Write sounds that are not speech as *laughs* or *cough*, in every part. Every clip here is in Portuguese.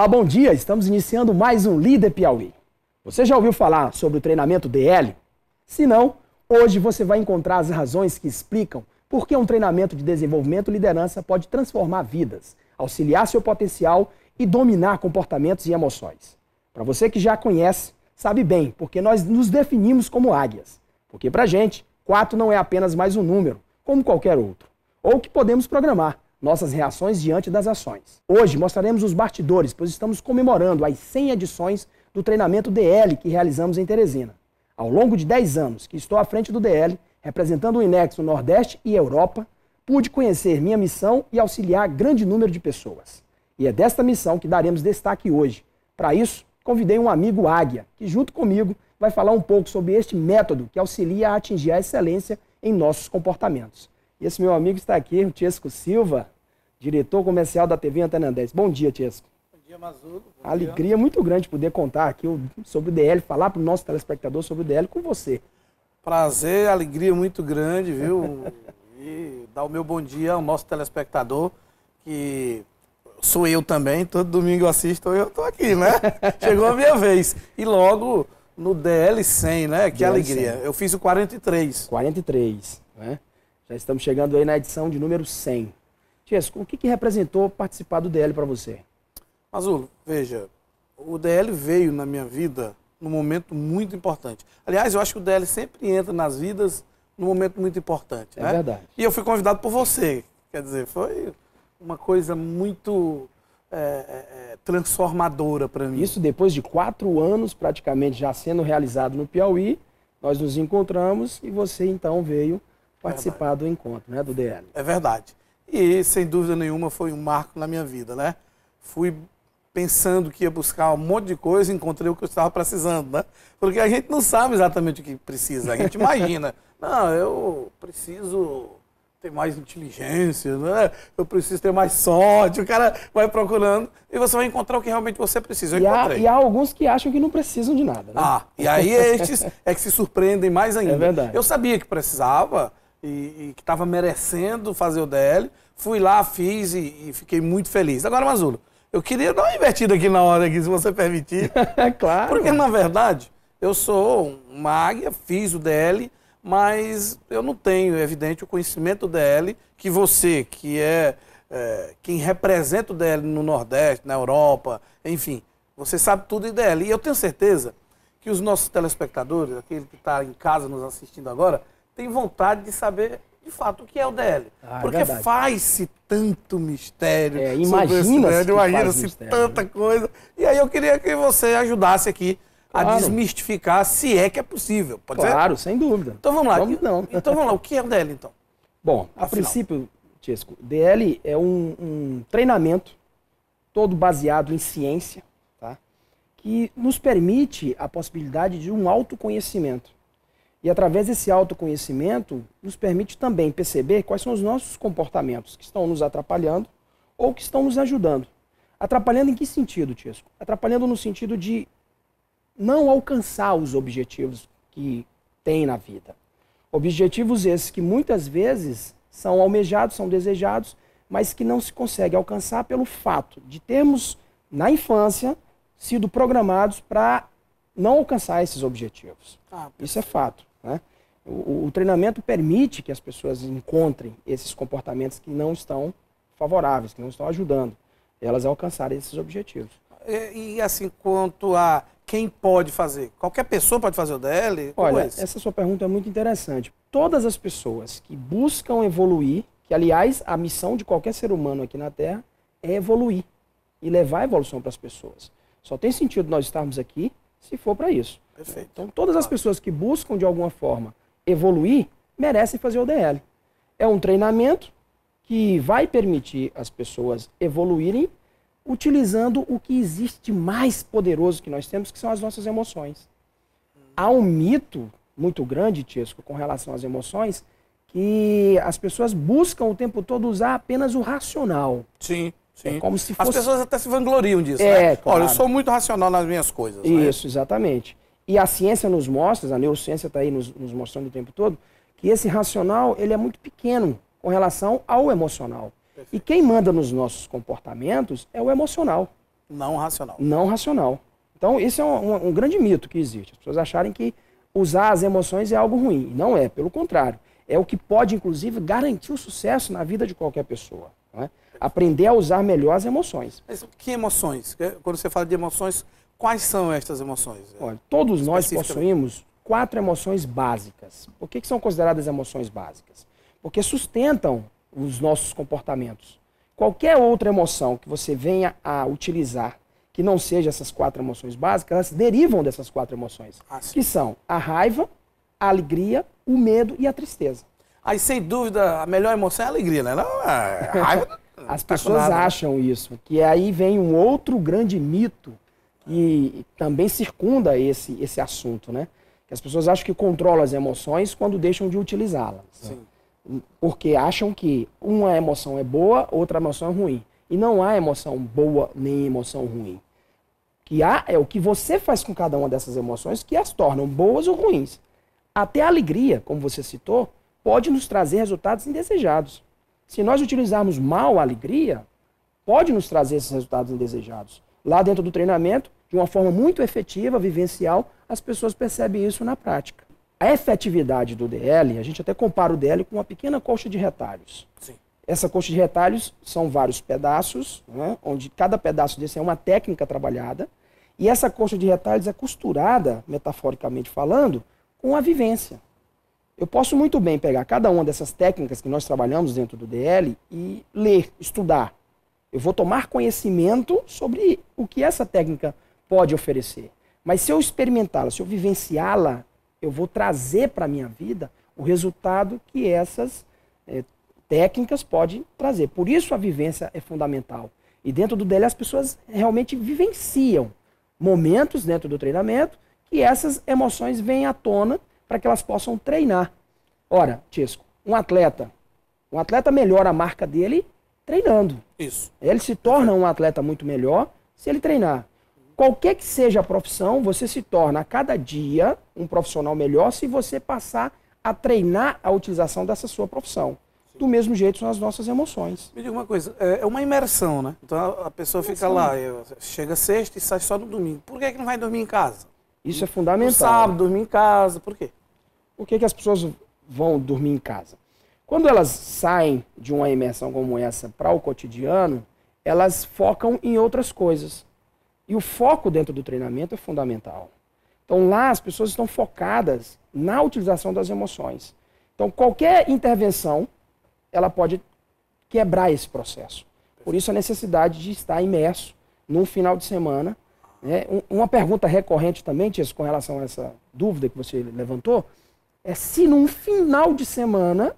Olá, bom dia! Estamos iniciando mais um Líder Piauí. Você já ouviu falar sobre o treinamento DL? Se não, hoje você vai encontrar as razões que explicam por que um treinamento de desenvolvimento e liderança pode transformar vidas, auxiliar seu potencial e dominar comportamentos e emoções. Para você que já conhece, sabe bem, porque nós nos definimos como águias. Porque para gente, 4 não é apenas mais um número, como qualquer outro, ou que podemos programar nossas reações diante das ações. Hoje mostraremos os bastidores, pois estamos comemorando as 100 edições do treinamento DL que realizamos em Teresina. Ao longo de 10 anos que estou à frente do DL, representando o INEX no Nordeste e Europa, pude conhecer minha missão e auxiliar grande número de pessoas. E é desta missão que daremos destaque hoje. Para isso, convidei um amigo Águia, que junto comigo vai falar um pouco sobre este método que auxilia a atingir a excelência em nossos comportamentos. Esse meu amigo está aqui, o Tiesco Silva, diretor comercial da TV Antanandés. Bom dia, Tiesco. Bom dia, Mazulo. Bom Alegria dia. É muito grande poder contar aqui sobre o DL, falar para o nosso telespectador sobre o DL com você. Prazer, alegria muito grande, viu? e dar o meu bom dia ao nosso telespectador, que sou eu também, todo domingo eu assisto, eu estou aqui, né? *laughs* Chegou a minha vez. E logo no DL100, né? Que DL alegria. 100. Eu fiz o 43. 43, né? Já estamos chegando aí na edição de número 100. Tiesco, o que, que representou participar do DL para você? Azul, veja, o DL veio na minha vida num momento muito importante. Aliás, eu acho que o DL sempre entra nas vidas num momento muito importante. É né? verdade. E eu fui convidado por você. Quer dizer, foi uma coisa muito é, é, é transformadora para mim. Isso depois de quatro anos praticamente já sendo realizado no Piauí, nós nos encontramos e você então veio é participar verdade. do encontro, né, do DL. É verdade. E, sem dúvida nenhuma, foi um marco na minha vida, né? Fui pensando que ia buscar um monte de coisa, encontrei o que eu estava precisando, né? Porque a gente não sabe exatamente o que precisa, a gente imagina. *laughs* Não, eu preciso ter mais inteligência, né? eu preciso ter mais sorte. O cara vai procurando e você vai encontrar o que realmente você precisa. E há, e, há, alguns que acham que não precisam de nada. Né? Ah, e aí é estes é que se surpreendem mais *laughs* é ainda. É verdade. Eu sabia que precisava, e, e que estava merecendo fazer o DL. Fui lá, fiz e, e fiquei muito feliz. Agora, Mazulo, eu queria dar uma invertida aqui na hora, aqui, se você permitir. É *laughs* claro. Porque, na verdade, eu sou uma águia, fiz o DL, mas eu não tenho, é evidente, o conhecimento do DL que você, que é, é, quem representa o DL no Nordeste, na Europa, enfim, você sabe tudo de DL. E eu tenho certeza que os nossos telespectadores, aquele que está em casa nos assistindo agora, tem vontade de saber de fato o que é o DL. Ah, é Porque faz-se tanto mistério. É, imagina-se imagina tanta né? coisa. E aí eu queria que você ajudasse aqui claro. a desmistificar, se é que é possível. Pode claro, ser? sem dúvida. Então vamos lá. Vamos, não. *laughs* Então vamos lá, o que é o DL então? Bom, a princípio, Tiesco, DL é um, um treinamento todo baseado em ciência, tá? que nos permite a possibilidade de um autoconhecimento. E através desse autoconhecimento, nos permite também perceber quais são os nossos comportamentos que estão nos atrapalhando ou que estão nos ajudando. Atrapalhando em que sentido, Tisco? Atrapalhando no sentido de não alcançar os objetivos que tem na vida. Objetivos esses que muitas vezes são almejados, são desejados, mas que não se consegue alcançar pelo fato de termos, na infância, sido programados para não alcançar esses objetivos. Ah, Isso é fato. Né? O, o, treinamento permite que as pessoas encontrem esses comportamentos que não estão favoráveis, que não estão ajudando elas a alcançarem esses objetivos. E, e assim, quanto a quem pode fazer? Qualquer pessoa pode fazer o DL? É Olha, é essa sua pergunta é muito interessante. Todas as pessoas que buscam evoluir, que aliás a missão de qualquer ser humano aqui na Terra é evoluir e levar a evolução para as pessoas. Só tem sentido nós estarmos aqui se for para isso. Perfeito. Então, todas as pessoas que buscam, de alguma forma, evoluir, merecem fazer o DL. É um treinamento que vai permitir as pessoas evoluírem utilizando o que existe mais poderoso que nós temos, que são as nossas emoções. Há um mito muito grande, Tiesco, com relação às emoções, que as pessoas buscam o tempo todo usar apenas o racional. Sim. É Sim. É como se fosse... As pessoas até se vangloriam disso, é, né? Claro. Olha, eu sou muito racional nas minhas coisas. Né? Isso, né? exatamente. E a ciência nos mostra, a neurociência está aí nos, nos mostrando o tempo todo, que esse racional ele é muito pequeno com relação ao emocional. Perfeito. E quem manda nos nossos comportamentos é o emocional. Não racional. Não racional. Então, isso é um, um, grande mito que existe. As pessoas acharem que usar as emoções é algo ruim. Não é, pelo contrário. É o que pode, inclusive, garantir o sucesso na vida de qualquer pessoa. É? aprender a usar melhor as emoções. Mas que emoções? Quando você fala de emoções, quais são estas emoções? Olha, todos nós possuímos quatro emoções básicas. Por que, que são consideradas emoções básicas? Porque sustentam os nossos comportamentos. Qualquer outra emoção que você venha a utilizar que não seja essas quatro emoções básicas, elas derivam dessas quatro emoções, ah, que são a raiva, a alegria, o medo e a tristeza. Aí, sem dúvida, a melhor emoção é a alegria, né? Não, é, a raiva as tá pessoas né? acham isso, que aí vem um outro grande mito e também circunda esse, esse assunto, né? Que as pessoas acham que controlam as emoções quando deixam de utilizá-las. Porque acham que uma emoção é boa, outra emoção é ruim. E não há emoção boa nem emoção ruim. O que há é o que você faz com cada uma dessas emoções que as tornam boas ou ruins. Até a alegria, como você citou, pode nos trazer resultados indesejados. Se nós utilizarmos mal a alegria, pode nos trazer esses resultados indesejados. Lá dentro do treinamento, de uma forma muito efetiva, vivencial, as pessoas percebem isso na prática. A efetividade do DL, a gente até compara o DL com uma pequena colcha de retalhos. Sim. Essa colcha de retalhos são vários pedaços, né, onde cada pedaço desse é uma técnica trabalhada. E essa colcha de retalhos é costurada, metaforicamente falando, com a vivência. Eu posso muito bem pegar cada uma dessas técnicas que nós trabalhamos dentro do DL e ler, estudar. Eu vou tomar conhecimento sobre o que essa técnica pode oferecer. Mas se eu experimentá-la, se eu vivenciá-la, eu vou trazer para a minha vida o resultado que essas é, técnicas podem trazer. Por isso a vivência é fundamental. E dentro do DL as pessoas realmente vivenciam momentos dentro do treinamento que essas emoções vêm à tona para que elas possam treinar. Ora, Tisco, um atleta, um atleta melhora a marca dele treinando. Isso. Ele se torna um atleta muito melhor se ele treinar. Qualquer que seja a profissão, você se torna a cada dia um profissional melhor se você passar a treinar a utilização dessa sua profissão. Sim. Do mesmo jeito são as nossas emoções. Me diga uma coisa, é, é uma imersão, né? Então a pessoa fica lá, chega sexta e sai só no domingo. Por que, é que não vai dormir em casa? Isso é fundamental. No sábado, dormir em casa, por quê? Por que, que as pessoas vão dormir em casa? Quando elas saem de uma imersão como essa para o cotidiano, elas focam em outras coisas. E o foco dentro do treinamento é fundamental. Então lá as pessoas estão focadas na utilização das emoções. Então qualquer intervenção, ela pode quebrar esse processo. Por isso a necessidade de estar imerso num final de semana. Né? Uma pergunta recorrente também, Tias, com relação a essa dúvida que você levantou, é se num final de semana,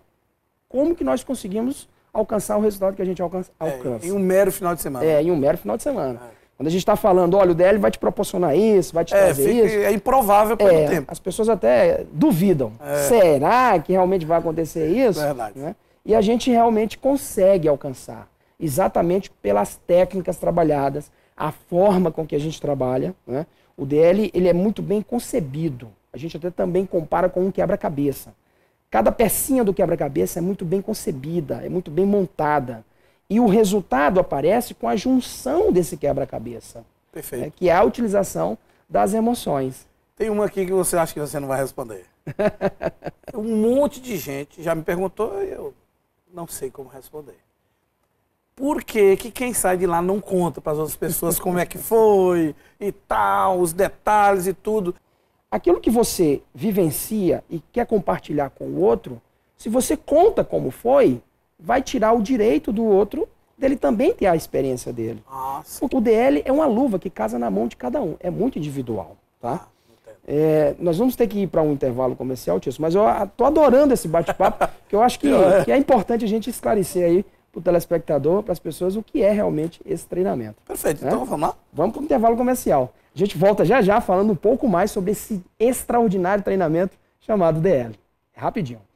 como que nós conseguimos alcançar o resultado que a gente alcança. É, alcança. É, em um mero final de semana. É, em um mero final de semana. É. Quando a gente está falando, olha, o DL vai te proporcionar isso, vai te é, trazer fica, isso. É improvável por é, um tempo. As pessoas até duvidam. É. Será que realmente vai acontecer isso? Verdade. Né? E a gente realmente consegue alcançar, exatamente pelas técnicas trabalhadas, a forma com que a gente trabalha. Né? O DL ele é muito bem concebido a gente até também compara com um quebra-cabeça. Cada pecinha do quebra-cabeça é muito bem concebida, é muito bem montada. E o resultado aparece com a junção desse quebra-cabeça. Né, Perfeito. que é a utilização das emoções. Tem uma aqui que você acha que você não vai responder. *laughs* um monte de gente já me perguntou e eu não sei como responder. Por que, que quem sai de lá não conta para as outras pessoas como é que foi e tal, os detalhes e tudo? aquilo que você vivencia e quer compartilhar com o outro, se você conta como foi, vai tirar o direito do outro dele também ter a experiência dele. Nossa. O DL é uma luva que casa na mão de cada um, é muito individual, tá? Ah, é, nós vamos ter que ir para um intervalo comercial, Tio, mas eu tô adorando esse bate-papo, que eu acho que, *laughs* que é importante a gente esclarecer aí para o telespectador, para as pessoas, o que é realmente esse treinamento. Perfeito, né? então vamos lá? Vamos para o intervalo comercial. A gente volta já já falando um pouco mais sobre esse extraordinário treinamento chamado DL. É rapidinho.